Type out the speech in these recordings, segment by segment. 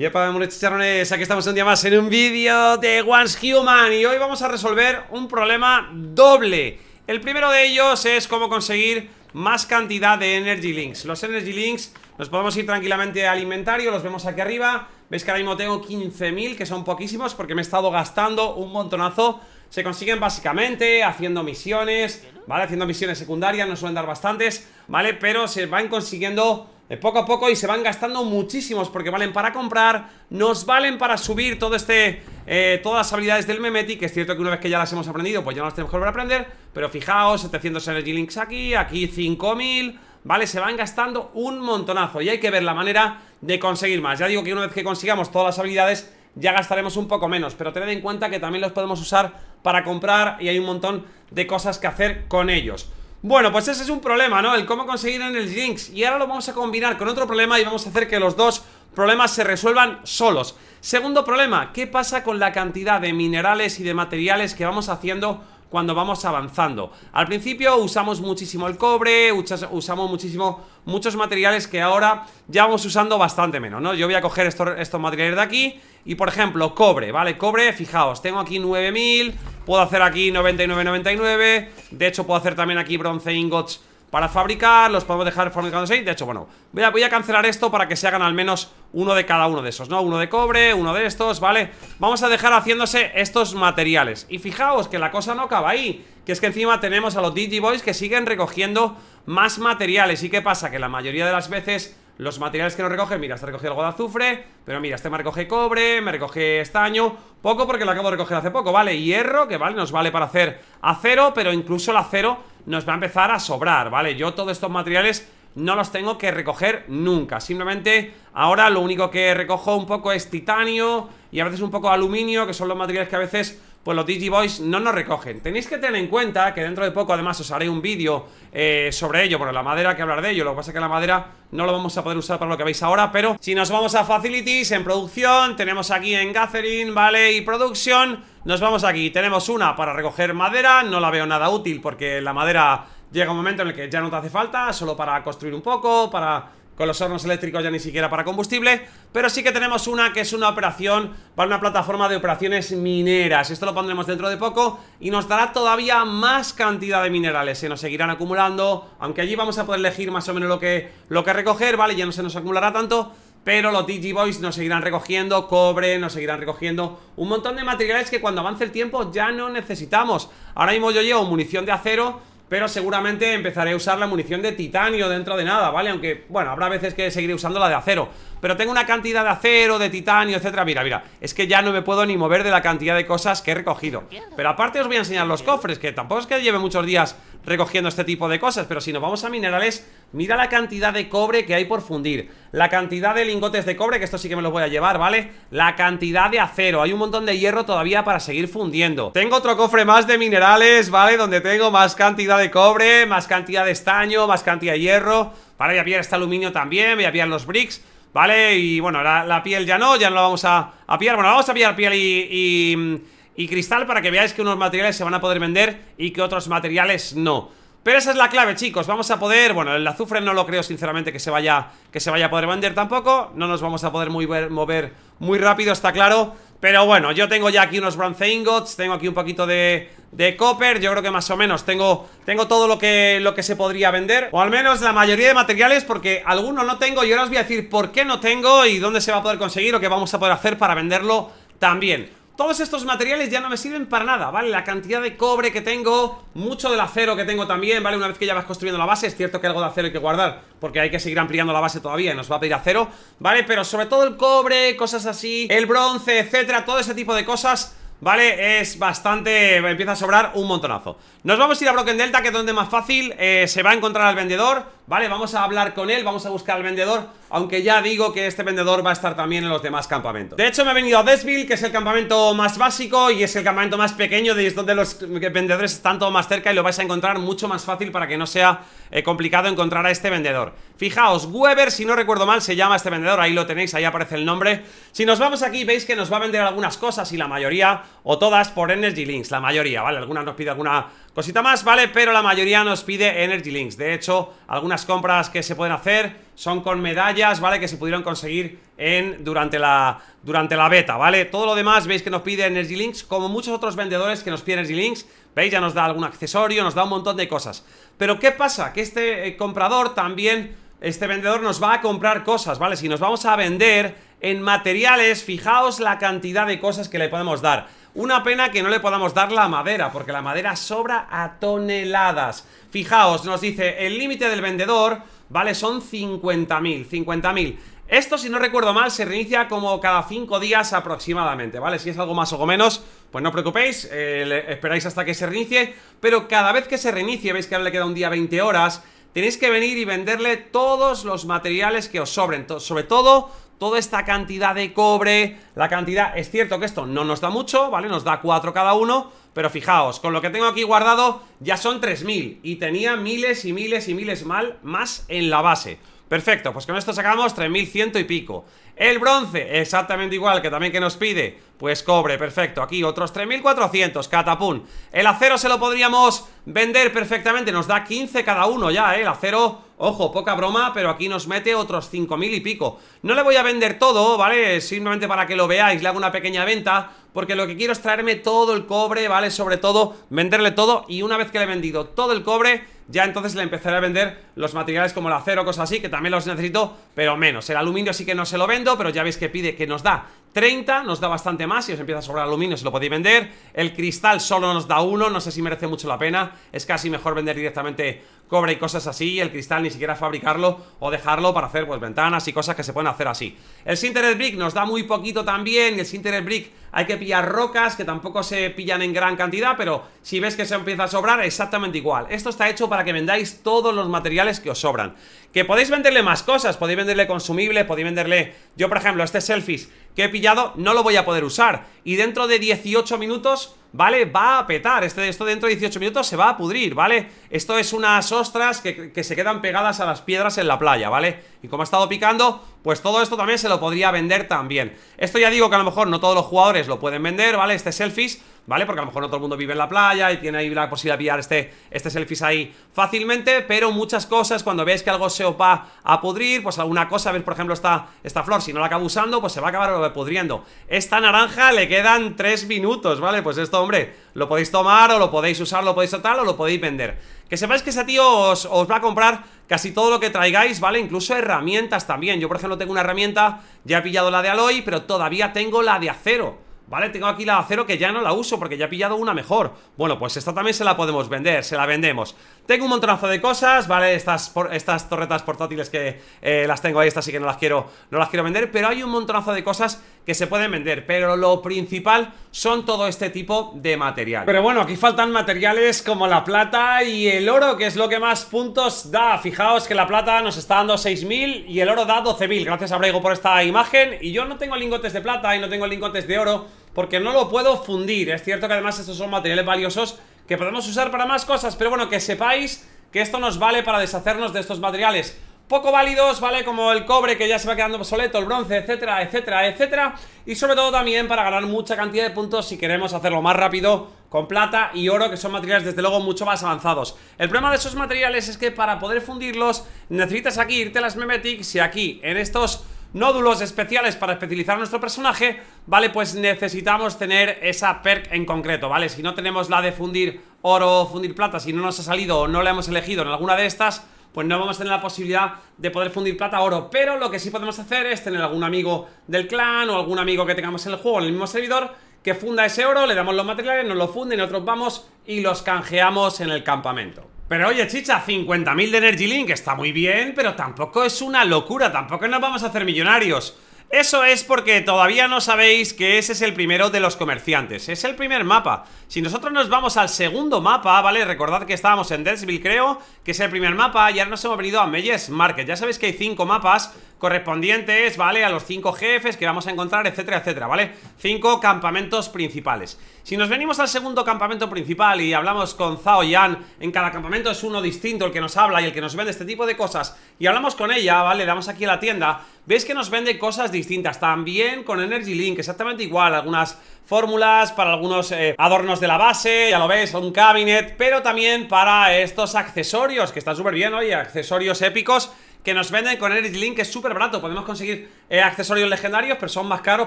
Yepa, amores chicharrones, aquí estamos un día más en un vídeo de One's Human Y hoy vamos a resolver un problema doble El primero de ellos es cómo conseguir más cantidad de Energy Links Los Energy Links los podemos ir tranquilamente al inventario, los vemos aquí arriba Veis que ahora mismo tengo 15.000, que son poquísimos porque me he estado gastando un montonazo Se consiguen básicamente haciendo misiones, ¿vale? Haciendo misiones secundarias, nos suelen dar bastantes, ¿vale? Pero se van consiguiendo eh, poco a poco y se van gastando muchísimos porque valen para comprar, nos valen para subir todo este, eh, todas las habilidades del Memeti, que es cierto que una vez que ya las hemos aprendido, pues ya no las tenemos que volver a aprender, pero fijaos, 700 Energy Links aquí, aquí 5000, ¿vale? Se van gastando un montonazo y hay que ver la manera de conseguir más. Ya digo que una vez que consigamos todas las habilidades ya gastaremos un poco menos, pero tened en cuenta que también los podemos usar para comprar y hay un montón de cosas que hacer con ellos. Bueno, pues ese es un problema, ¿no? El cómo conseguir en el Jinx Y ahora lo vamos a combinar con otro problema y vamos a hacer que los dos problemas se resuelvan solos Segundo problema, ¿qué pasa con la cantidad de minerales y de materiales que vamos haciendo cuando vamos avanzando Al principio usamos muchísimo el cobre, usamos muchísimo, muchos materiales que ahora ya vamos usando bastante menos, ¿no? Yo voy a coger estos, estos materiales de aquí y, por ejemplo, cobre, ¿vale? Cobre, fijaos, tengo aquí 9000, puedo hacer aquí 99,99 De hecho, puedo hacer también aquí bronce ingots para fabricar, los podemos dejar fabricándose De hecho, bueno, voy a, voy a, cancelar esto para que se hagan al menos uno de cada uno de esos, ¿no? Uno de cobre, uno de estos, ¿vale? Vamos a dejar haciéndose estos materiales Y fijaos que la cosa no acaba ahí Que es que encima tenemos a los boys que siguen recogiendo más materiales ¿Y qué pasa? Que la mayoría de las veces... Los materiales que nos recogen, mira, este recogido algo de azufre Pero mira, este me recoge cobre, me recoge estaño Poco porque lo acabo de recoger hace poco, ¿vale? Hierro, que vale, nos vale para hacer acero Pero incluso el acero nos va a empezar a sobrar, ¿vale? Yo todos estos materiales no los tengo que recoger nunca Simplemente ahora lo único que recojo un poco es titanio y a veces un poco aluminio Que son los materiales que a veces pues los Digiboys no nos recogen. Tenéis que tener en cuenta que dentro de poco, además, os haré un vídeo eh, sobre ello, por la madera que hablar de ello. Lo que pasa es que la madera no lo vamos a poder usar para lo que veis ahora, pero si nos vamos a Facilities, en producción, tenemos aquí en Gathering, ¿vale? Y producción, nos vamos aquí. Tenemos una para recoger madera, no la veo nada útil porque la madera llega un momento en el que ya no te hace falta, solo para construir un poco, para con los hornos eléctricos ya ni siquiera para combustible Pero sí que tenemos una que es una operación para una plataforma de operaciones mineras Esto lo pondremos dentro de poco y nos dará todavía más cantidad de minerales Se nos seguirán acumulando, aunque allí vamos a poder elegir más o menos lo que, lo que recoger, ¿vale? Ya no se nos acumulará tanto pero los Digiboys nos seguirán recogiendo cobre, nos seguirán recogiendo un montón de materiales que cuando avance el tiempo ya no necesitamos. Ahora mismo yo llevo munición de acero pero seguramente empezaré a usar la munición de titanio dentro de nada, ¿vale? Aunque, bueno, habrá veces que seguiré usando la de acero Pero tengo una cantidad de acero, de titanio, etcétera Mira, mira, es que ya no me puedo ni mover de la cantidad de cosas que he recogido Pero aparte os voy a enseñar los cofres, que tampoco es que lleve muchos días recogiendo este tipo de cosas Pero si nos vamos a minerales, mira la cantidad de cobre que hay por fundir La cantidad de lingotes de cobre, que esto sí que me los voy a llevar, ¿vale? La cantidad de acero, hay un montón de hierro todavía para seguir fundiendo Tengo otro cofre más de minerales, ¿vale? Donde tengo más cantidad de cobre, más cantidad de estaño, más cantidad de hierro para voy a pillar este aluminio también, voy a pillar los bricks Vale, y bueno, la, piel ya no, ya no la vamos a, a pillar Bueno, vamos a pillar piel y, y, cristal para que veáis que unos materiales se van a poder vender y que otros materiales no pero esa es la clave, chicos, vamos a poder Bueno, el azufre no lo creo, sinceramente, que se vaya Que se vaya a poder vender tampoco No nos vamos a poder mover muy rápido, está claro Pero bueno, yo tengo ya aquí unos bronze Tengo aquí un poquito de, de copper Yo creo que más o menos tengo, tengo todo lo que, lo que se podría vender O al menos la mayoría de materiales porque algunos no tengo Y ahora os voy a decir por qué no tengo y dónde se va a poder conseguir O qué vamos a poder hacer para venderlo también todos estos materiales ya no me sirven para nada, ¿vale? La cantidad de cobre que tengo, mucho del acero que tengo también, ¿vale? Una vez que ya vas construyendo la base, es cierto que algo de acero hay que guardar, porque hay que seguir ampliando la base todavía, y nos va a pedir acero, ¿vale? Pero sobre todo el cobre, cosas así, el bronce, etcétera, todo ese tipo de cosas ¿Vale? Es bastante... Empieza a sobrar un montonazo Nos vamos a ir a Broken Delta, que es donde más fácil eh, Se va a encontrar al vendedor Vale, vamos a hablar con él, vamos a buscar al vendedor Aunque ya digo que este vendedor va a estar también en los demás campamentos De hecho me he venido a Desville, que es el campamento más básico Y es el campamento más pequeño, de donde los vendedores están todo más cerca Y lo vais a encontrar mucho más fácil para que no sea eh, complicado encontrar a este vendedor Fijaos, Weber, si no recuerdo mal, se llama este vendedor Ahí lo tenéis, ahí aparece el nombre Si nos vamos aquí, veis que nos va a vender algunas cosas Y la mayoría, o todas, por Energy Links La mayoría, ¿vale? Algunas nos pide alguna cosita más, ¿vale? Pero la mayoría nos pide Energy Links De hecho, algunas las compras que se pueden hacer son con medallas, ¿vale? Que se pudieron conseguir en, durante, la, durante la beta, ¿vale? Todo lo demás veis que nos pide Energy Links, como muchos otros vendedores que nos piden Energy Links, ¿veis? Ya nos da algún accesorio, nos da un montón de cosas. Pero ¿qué pasa? Que este eh, comprador también, este vendedor nos va a comprar cosas, ¿vale? Si nos vamos a vender en materiales, fijaos la cantidad de cosas que le podemos dar. Una pena que no le podamos dar la madera, porque la madera sobra a toneladas. Fijaos, nos dice, el límite del vendedor, ¿vale? Son 50.000, 50.000. Esto, si no recuerdo mal, se reinicia como cada 5 días aproximadamente, ¿vale? Si es algo más o menos, pues no os preocupéis, eh, esperáis hasta que se reinicie, pero cada vez que se reinicie, veis que ahora le queda un día 20 horas, tenéis que venir y venderle todos los materiales que os sobren, sobre todo toda esta cantidad de cobre, la cantidad... Es cierto que esto no nos da mucho, ¿vale? Nos da 4 cada uno, pero fijaos, con lo que tengo aquí guardado ya son 3.000 y tenía miles y miles y miles mal más en la base. Perfecto, pues con esto sacamos 3.100 y pico. El bronce, exactamente igual que también que nos pide, pues cobre, perfecto. Aquí otros 3.400, catapún El acero se lo podríamos vender perfectamente, nos da 15 cada uno ya, ¿eh? El acero Ojo, poca broma, pero aquí nos mete otros 5.000 y pico No le voy a vender todo, ¿vale? Simplemente para que lo veáis, le hago una pequeña venta Porque lo que quiero es traerme todo el cobre, ¿vale? Sobre todo, venderle todo Y una vez que le he vendido todo el cobre Ya entonces le empezaré a vender los materiales como el acero, cosas así Que también los necesito, pero menos El aluminio sí que no se lo vendo, pero ya veis que pide que nos da 30 nos da bastante más y os empieza a sobrar aluminio Se lo podéis vender El cristal solo nos da uno, no sé si merece mucho la pena Es casi mejor vender directamente cobre y cosas así El cristal ni siquiera fabricarlo o dejarlo para hacer pues ventanas y cosas que se pueden hacer así El Sintered Brick nos da muy poquito también El Sintered Brick hay que pillar rocas que tampoco se pillan en gran cantidad Pero si ves que se empieza a sobrar, exactamente igual Esto está hecho para que vendáis todos los materiales que os sobran Que podéis venderle más cosas Podéis venderle consumibles, podéis venderle... Yo, por ejemplo, este selfie que he pillado no lo voy a poder usar Y dentro de 18 minutos ¿vale? Va a petar, este, esto dentro de 18 minutos se va a pudrir, ¿vale? Esto es unas ostras que, que, se quedan pegadas a las piedras en la playa, ¿vale? Y como ha estado picando, pues todo esto también se lo podría vender también Esto ya digo que a lo mejor no todos los jugadores lo pueden vender, ¿vale? Este selfies ¿vale? Porque a lo mejor no todo el mundo vive en la playa y tiene ahí la posibilidad de pillar este, este selfies ahí fácilmente, pero muchas cosas, cuando veáis que algo se os va a pudrir, pues alguna cosa, veis por ejemplo esta, esta flor, si no la acabo usando, pues se va a acabar pudriendo. Esta naranja le quedan 3 minutos, ¿vale? Pues esto, hombre, lo podéis tomar o lo podéis usar, lo podéis tratar o lo podéis vender. Que sepáis que ese tío os, os, va a comprar casi todo lo que traigáis, ¿vale? Incluso herramientas también. Yo, por ejemplo, tengo una herramienta, ya he pillado la de Aloy, pero todavía tengo la de acero. ¿Vale? Tengo aquí la acero que ya no la uso porque ya he pillado una mejor Bueno, pues esta también se la podemos vender, se la vendemos Tengo un montonazo de cosas, ¿vale? Estas, estas torretas portátiles que eh, las tengo ahí, estas sí que no las, quiero, no las quiero vender Pero hay un montonazo de cosas que se pueden vender Pero lo principal son todo este tipo de material Pero bueno, aquí faltan materiales como la plata y el oro Que es lo que más puntos da Fijaos que la plata nos está dando 6.000 y el oro da 12.000 Gracias a Braigo por esta imagen Y yo no tengo lingotes de plata y no tengo lingotes de oro porque no lo puedo fundir Es cierto que además estos son materiales valiosos Que podemos usar para más cosas Pero bueno, que sepáis que esto nos vale para deshacernos de estos materiales poco válidos, ¿vale? Como el cobre que ya se va quedando obsoleto, el bronce, etcétera, etcétera, etcétera. Y sobre todo también para ganar mucha cantidad de puntos si queremos hacerlo más rápido con plata y oro, que son materiales desde luego mucho más avanzados. El problema de esos materiales es que para poder fundirlos necesitas aquí irte a las memetics y aquí en estos nódulos especiales para especializar a nuestro personaje, ¿vale? Pues necesitamos tener esa perk en concreto, ¿vale? Si no tenemos la de fundir oro o fundir plata, si no nos ha salido o no la hemos elegido en alguna de estas, pues no vamos a tener la posibilidad de poder fundir plata oro. Pero lo que sí podemos hacer es tener algún amigo del clan o algún amigo que tengamos en el juego en el mismo servidor que funda ese oro, le damos los materiales, nos lo funden, nosotros vamos y los canjeamos en el campamento. Pero oye, chicha, 50.000 de Energy Link está muy bien, pero tampoco es una locura, tampoco nos vamos a hacer millonarios. Eso es porque todavía no sabéis que ese es el primero de los comerciantes Es el primer mapa Si nosotros nos vamos al segundo mapa, ¿vale? Recordad que estábamos en Deathsville, creo Que es el primer mapa y ahora nos hemos venido a Meyes Market Ya sabéis que hay cinco mapas correspondientes, ¿vale? A los cinco jefes que vamos a encontrar, etcétera, etcétera, ¿vale? Cinco campamentos principales Si nos venimos al segundo campamento principal y hablamos con Zhao Yan En cada campamento es uno distinto el que nos habla y el que nos vende este tipo de cosas Y hablamos con ella, ¿vale? damos aquí a la tienda Veis que nos vende cosas distintas. También con Energy Link, exactamente igual. Algunas fórmulas para algunos eh, adornos de la base, ya lo veis, un cabinet, pero también para estos accesorios, que están súper bien, oye, accesorios épicos que nos venden con Energy Link, es súper barato. Podemos conseguir accesorios legendarios, pero son más caros,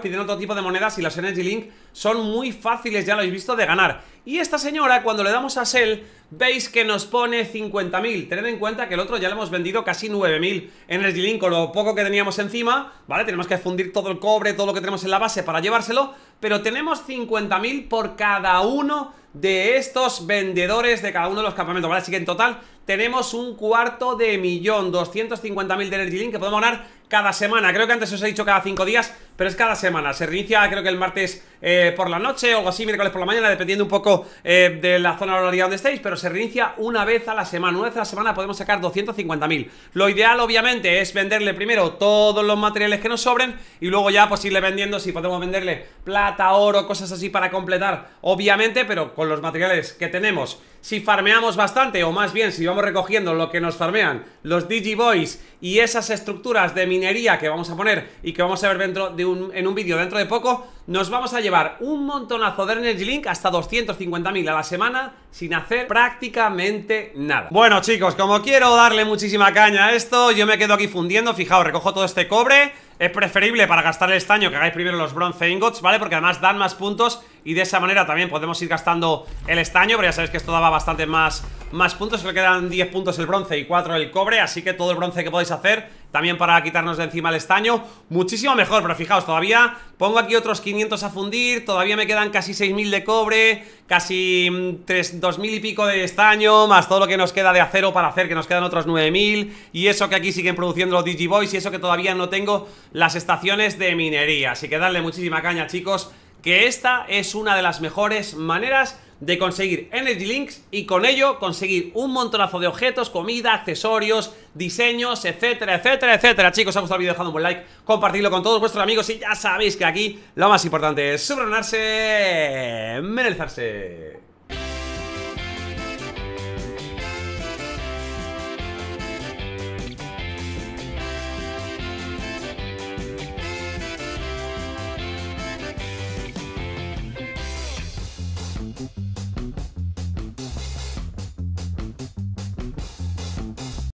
piden otro tipo de monedas y las Energy Link son muy fáciles, ya lo habéis visto, de ganar. Y esta señora, cuando le damos a Sell, veis que nos pone 50.000. Tened en cuenta que el otro ya le hemos vendido casi 9.000 Energy Link, con lo poco que teníamos encima, ¿vale? Tenemos que fundir todo el cobre, todo lo que tenemos en la base para llevárselo, pero tenemos 50.000 por cada uno de estos vendedores de cada uno de los campamentos, ¿vale? Así que en total tenemos un cuarto de millón, 250.000 de Energy Link que podemos ganar cada semana. Creo que antes os he dicho cada cinco días, pero es cada semana. Se reinicia creo que el martes eh, por la noche o algo así, miércoles por la mañana, dependiendo un poco eh, de la zona horaria donde estéis, pero se reinicia una vez a la semana. Una vez a la semana podemos sacar 250.000. Lo ideal, obviamente, es venderle primero todos los materiales que nos sobren y luego ya pues irle vendiendo, si podemos venderle plata, oro, cosas así para completar, obviamente, pero con los materiales que tenemos. Si farmeamos bastante, o más bien si vamos recogiendo lo que nos farmean los Digiboys y esas estructuras de minería que vamos a poner y que vamos a ver dentro de en un vídeo dentro de poco Nos vamos a llevar un montonazo de Energy Link Hasta 250.000 a la semana Sin hacer prácticamente nada Bueno chicos, como quiero darle muchísima caña a esto Yo me quedo aquí fundiendo Fijaos, recojo todo este cobre Es preferible para gastar el estaño que hagáis primero los bronce ingots, ¿vale? Porque además dan más puntos y de esa manera también podemos ir gastando el estaño Pero ya sabéis que esto daba bastante más, más puntos Le quedan 10 puntos el bronce y 4 el cobre Así que todo el bronce que podéis hacer También para quitarnos de encima el estaño Muchísimo mejor, pero fijaos, todavía Pongo aquí otros 500 a fundir Todavía me quedan casi 6.000 de cobre Casi 2.000 mm, y pico de estaño Más todo lo que nos queda de acero para hacer Que nos quedan otros 9.000 Y eso que aquí siguen produciendo los Digiboys Y eso que todavía no tengo las estaciones de minería Así que darle muchísima caña, chicos que esta es una de las mejores maneras de conseguir Energy Links y con ello conseguir un montonazo de objetos, comida, accesorios, diseños, etcétera, etcétera, etcétera. Chicos, si os ha gustado el vídeo, dejad un buen like, compartidlo con todos vuestros amigos y ya sabéis que aquí lo más importante es subronarse, merecerse.